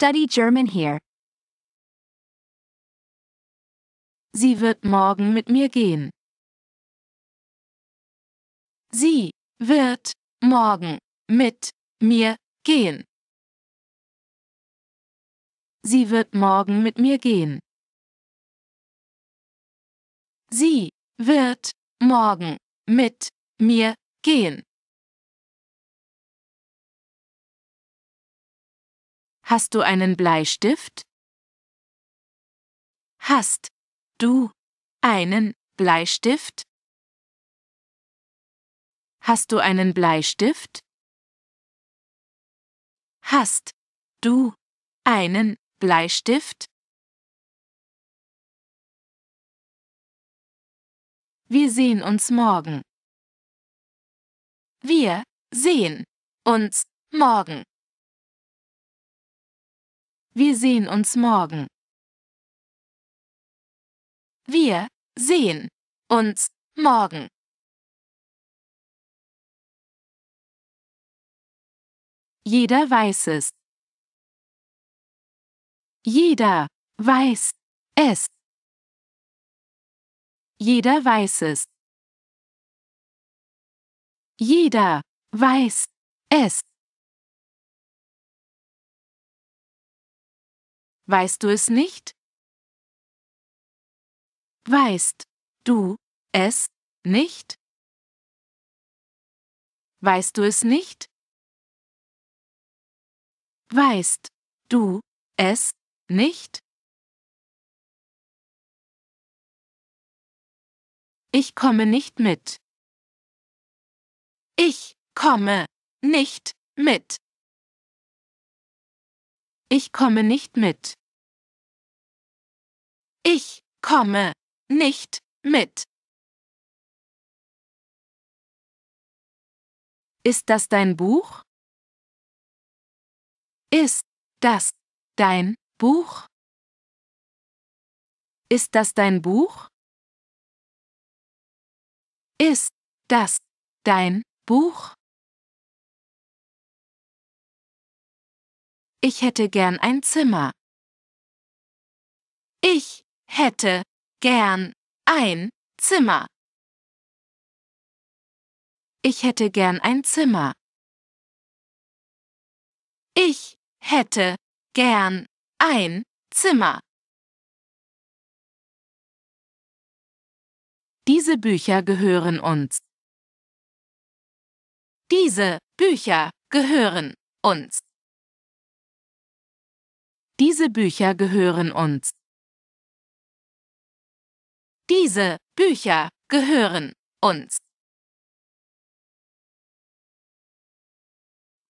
Study German here. Sie wird morgen mit mir gehen. Sie wird morgen mit mir gehen. Sie wird morgen mit mir gehen. Sie wird morgen mit mir gehen. Hast du einen Bleistift? Hast du einen Bleistift? Hast du einen Bleistift? Hast du einen Bleistift? Wir sehen uns morgen. Wir sehen uns morgen. Wir sehen uns morgen. Wir sehen uns morgen. Jeder weiß es. Jeder weiß es. Jeder weiß es. Jeder weiß es. Weißt du es nicht? Weißt du es nicht? Weißt du es nicht? Weißt du es nicht? Ich komme nicht mit. Ich komme nicht mit. Ich komme nicht mit. Ich komme nicht mit. Ist das dein Buch? Ist das dein Buch? Ist das dein Buch? Ist das dein Buch? Ich hätte gern ein Zimmer. Ich hätte gern ein Zimmer. Ich hätte gern ein Zimmer. Ich hätte gern ein Zimmer. Diese Bücher gehören uns. Diese Bücher gehören uns. Diese Bücher gehören uns. Diese Bücher gehören uns.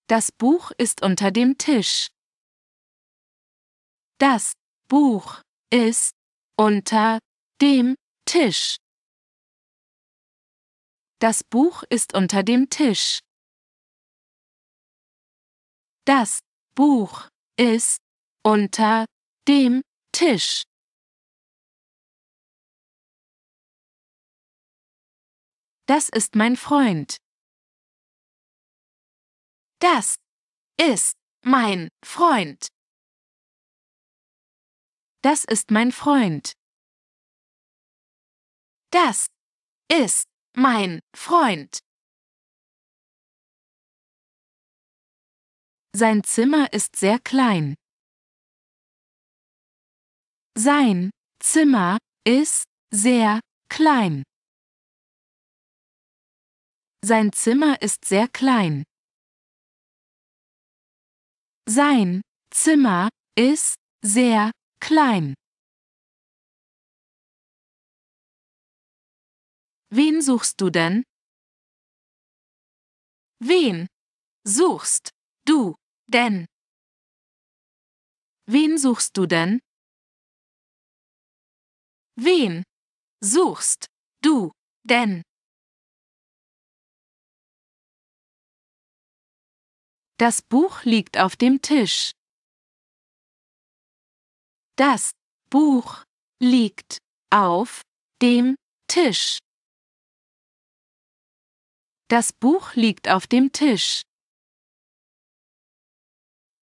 Das Buch ist unter dem Tisch. Das Buch ist unter dem Tisch. Das Buch ist unter dem Tisch. Das Buch ist unter dem Tisch. Das ist mein Freund. Das ist mein Freund. Das ist mein Freund. Das ist mein Freund. Sein Zimmer ist sehr klein. Sein Zimmer ist sehr klein. Sein Zimmer ist sehr klein. Sein Zimmer ist sehr klein. Wen suchst du denn? Wen suchst du denn? Wen suchst du denn? Wen suchst du denn? Das Buch liegt auf dem Tisch. Das Buch liegt auf dem Tisch. Das Buch liegt auf dem Tisch.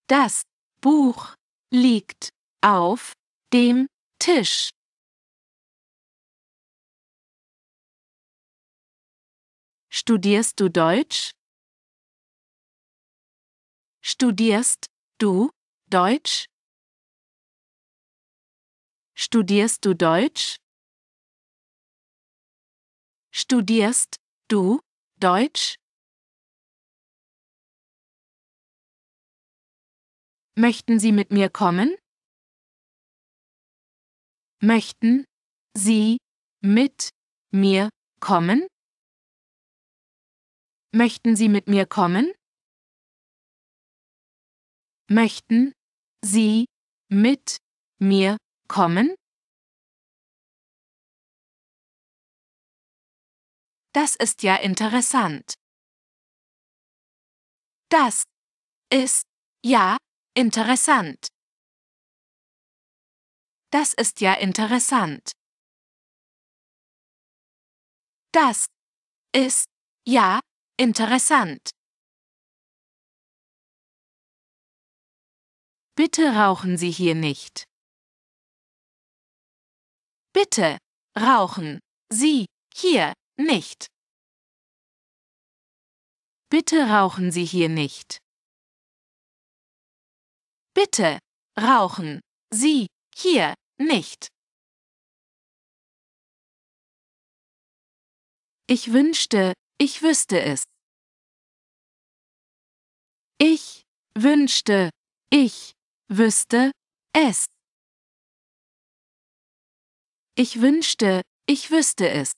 Das Buch liegt auf dem Tisch. Studierst du Deutsch? Studierst du Deutsch? Studierst du Deutsch? Studierst du Deutsch? Möchten Sie mit mir kommen? Möchten Sie mit mir kommen? Möchten Sie mit mir kommen? Möchten Sie mit mir kommen? Das ist ja interessant. Das ist ja interessant. Das ist ja interessant. Das ist ja interessant. Bitte rauchen Sie hier nicht. Bitte rauchen Sie hier nicht. Bitte rauchen Sie hier nicht. Bitte rauchen Sie hier nicht. Ich wünschte, ich wüsste es. Ich wünschte, ich wüsste es. Ich wünschte, ich wüsste es.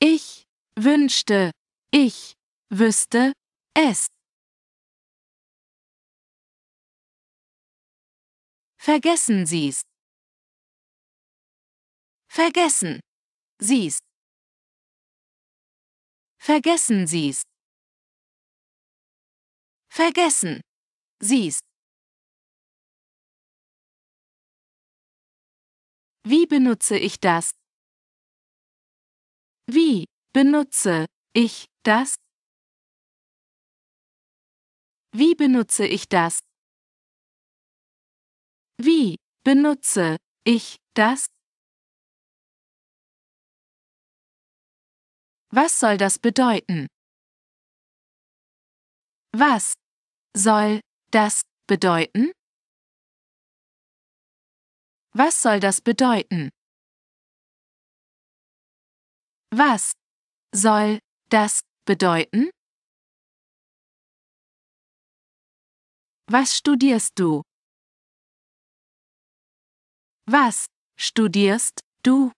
Ich wünschte, ich wüsste es. Vergessen Sie's. Vergessen Sie's. Vergessen Sie's. Vergessen. Siehst. Wie benutze ich das? Wie benutze ich das? Wie benutze ich das? Wie benutze ich das? Was soll das bedeuten? Was soll das bedeuten? Was soll das bedeuten? Was soll das bedeuten? Was studierst du? Was studierst du?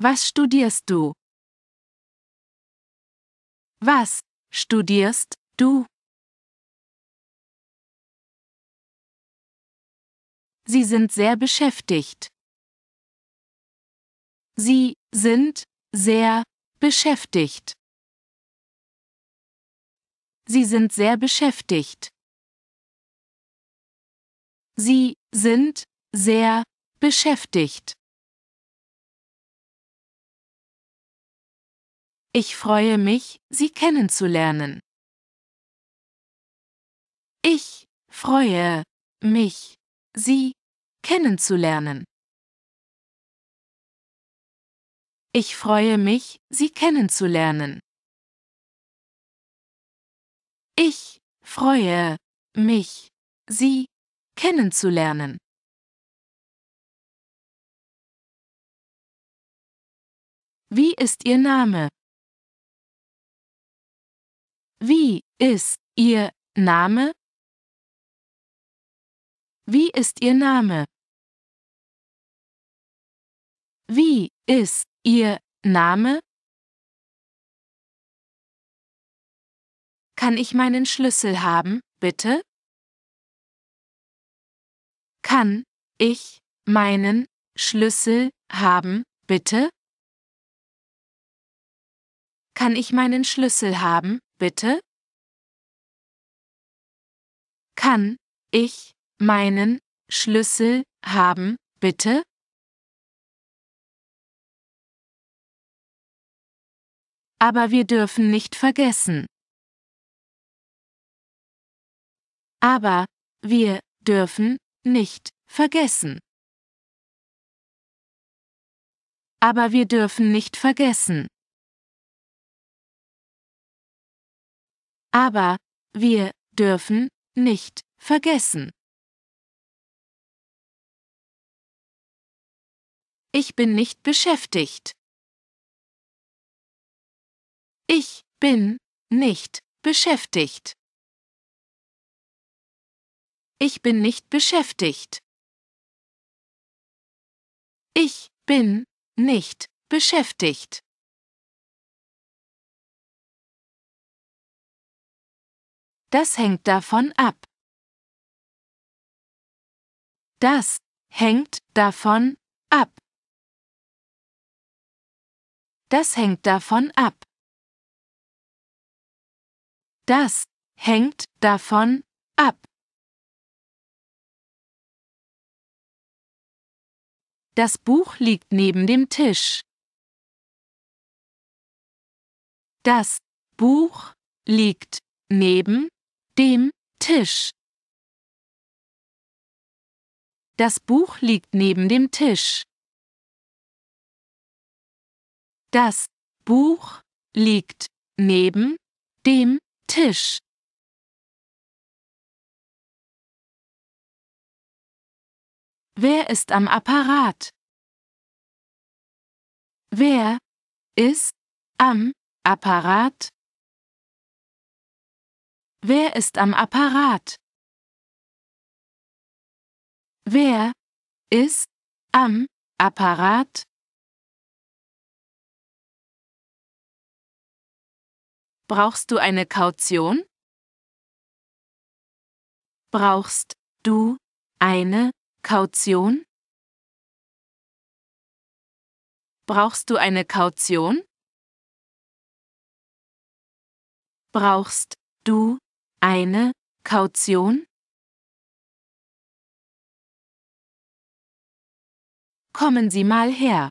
Was studierst du? Was studierst Du. Sie sind sehr beschäftigt. Sie sind sehr beschäftigt. Sie sind sehr beschäftigt. Sie sind sehr beschäftigt. Ich freue mich, Sie kennenzulernen. Ich freue mich, Sie kennenzulernen. Ich freue mich, Sie kennenzulernen. Ich freue mich, Sie kennenzulernen. Wie ist Ihr Name? Wie ist Ihr Name? Wie ist Ihr Name? Wie ist Ihr Name? Kann ich meinen Schlüssel haben, bitte? Kann ich meinen Schlüssel haben, bitte? Kann ich meinen Schlüssel haben, bitte? Kann ich meinen Schlüssel haben, bitte? Aber wir dürfen nicht vergessen. Aber wir dürfen nicht vergessen. Aber wir dürfen nicht vergessen. Aber wir dürfen nicht vergessen. Ich bin nicht beschäftigt. Ich bin nicht beschäftigt. Ich bin nicht beschäftigt. Ich bin nicht beschäftigt. Das hängt davon ab. Das hängt davon ab. Das hängt davon ab. Das hängt davon ab. Das Buch liegt neben dem Tisch. Das Buch liegt neben dem Tisch. Das Buch liegt neben dem Tisch. Das Buch liegt neben dem Tisch. Wer ist am Apparat? Wer ist am Apparat? Wer ist am Apparat? Wer ist am Apparat? Brauchst du eine Kaution? Brauchst du eine Kaution? Brauchst du eine Kaution? Brauchst du eine Kaution? Kommen Sie mal her.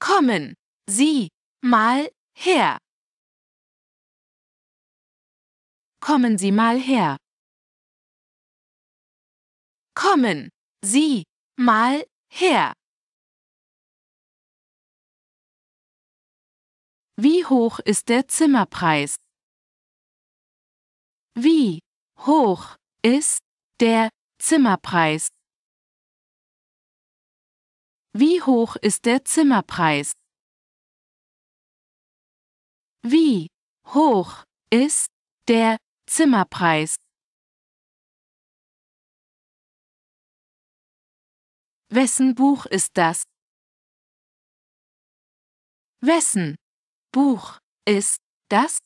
Kommen Sie mal her. Kommen Sie mal her. Kommen Sie mal her. Wie hoch ist der Zimmerpreis? Wie hoch ist der Zimmerpreis? Wie hoch ist der Zimmerpreis? Wie hoch ist der Zimmerpreis? Wessen Buch ist das? Wessen Buch ist das?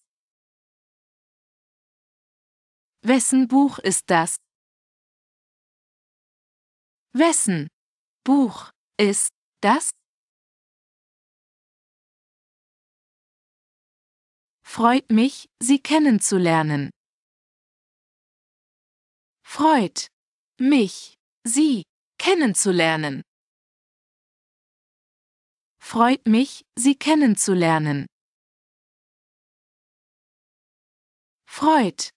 Wessen Buch ist das? Wessen Buch ist das? Freut mich, Sie kennenzulernen. Freut mich, Sie kennenzulernen. Freut mich, Sie kennenzulernen. Freut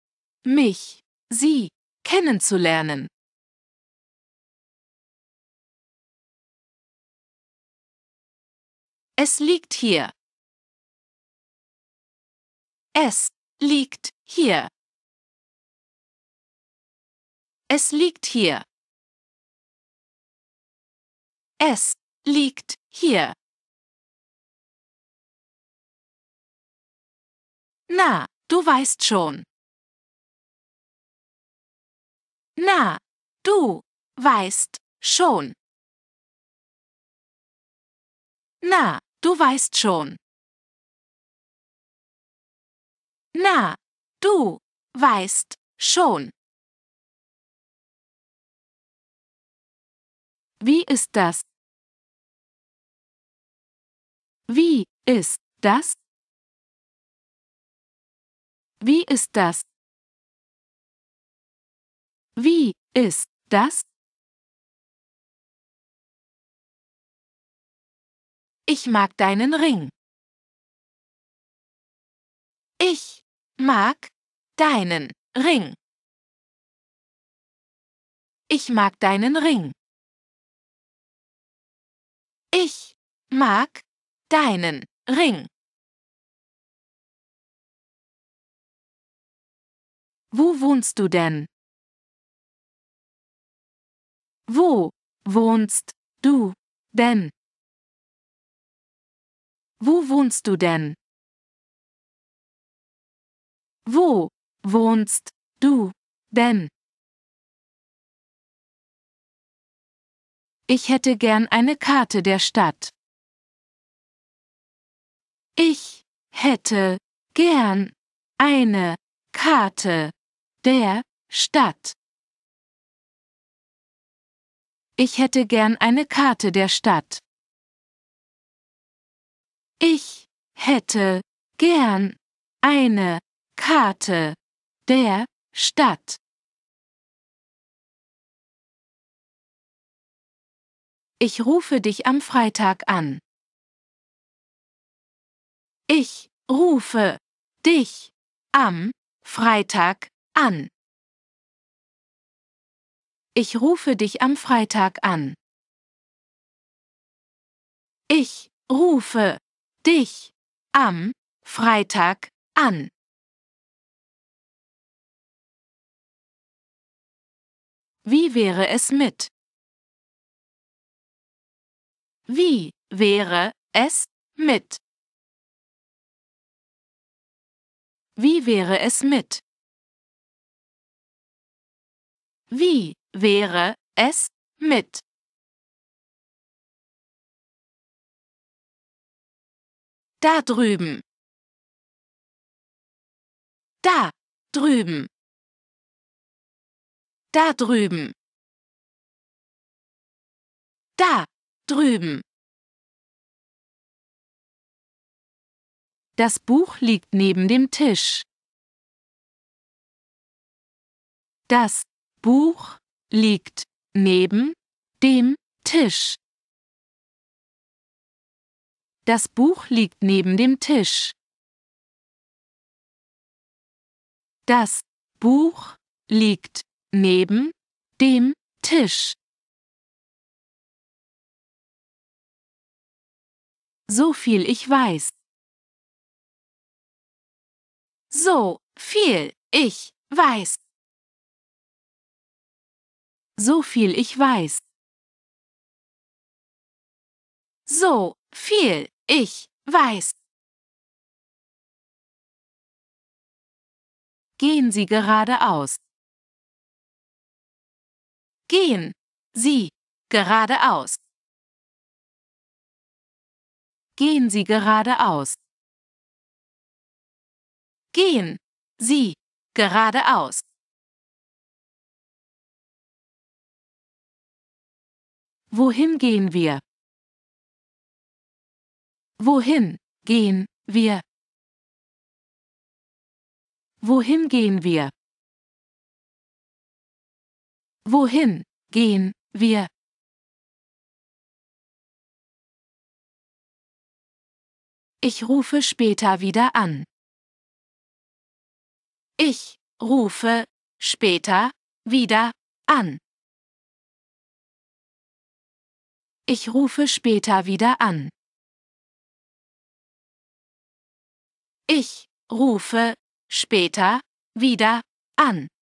mich, Sie kennenzulernen. Es liegt hier. Es liegt hier. Es liegt hier. Es liegt hier. Na, du weißt schon. Na, du weißt schon. Na, du weißt schon. Na, du weißt schon. Wie ist das? Wie ist das? Wie ist das? Wie ist das? Ich mag deinen Ring. Ich mag deinen Ring. Ich mag deinen Ring. Ich mag deinen Ring. Wo wohnst du denn? Wo wohnst du denn? Wo wohnst du denn? Wo wohnst du denn? Ich hätte gern eine Karte der Stadt. Ich hätte gern eine Karte der Stadt. Ich hätte gern eine Karte der Stadt. Ich hätte gern eine Karte der Stadt. Ich rufe dich am Freitag an. Ich rufe dich am Freitag an. Ich rufe dich am Freitag an. Ich rufe dich am Freitag an. Wie wäre es mit? Wie wäre es mit? Wie wäre es mit? Wie wäre es mit? Da drüben. Da drüben. Da drüben. Da drüben. Das Buch liegt neben dem Tisch. Das Buch liegt neben dem Tisch. Das Buch liegt neben dem Tisch. Das Buch liegt neben dem Tisch. So viel ich weiß. So viel ich weiß. So viel ich weiß. So viel ich weiß. Gehen Sie geradeaus. Gehen. Sie. Geradeaus. Gehen Sie geradeaus. Gehen. Sie. Geradeaus. Wohin gehen wir? Wohin gehen wir? Wohin gehen wir? Wohin gehen wir? Ich rufe später wieder an. Ich rufe später wieder an. Ich rufe später wieder an. Ich rufe später wieder an.